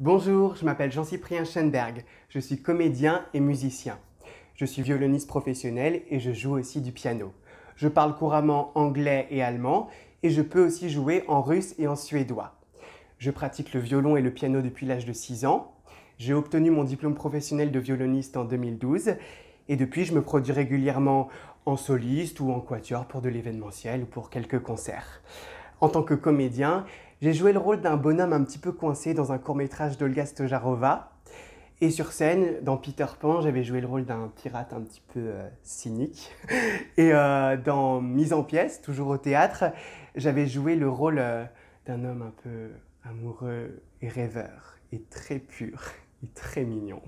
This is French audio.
Bonjour, je m'appelle Jean-Cyprien Schoenberg, je suis comédien et musicien. Je suis violoniste professionnel et je joue aussi du piano. Je parle couramment anglais et allemand et je peux aussi jouer en russe et en suédois. Je pratique le violon et le piano depuis l'âge de 6 ans. J'ai obtenu mon diplôme professionnel de violoniste en 2012 et depuis je me produis régulièrement en soliste ou en quatuor pour de l'événementiel ou pour quelques concerts. En tant que comédien, j'ai joué le rôle d'un bonhomme un petit peu coincé dans un court-métrage d'Olga Stojarova. Et sur scène, dans Peter Pan, j'avais joué le rôle d'un pirate un petit peu euh, cynique. Et euh, dans Mise en pièce, toujours au théâtre, j'avais joué le rôle euh, d'un homme un peu amoureux et rêveur, et très pur, et très mignon.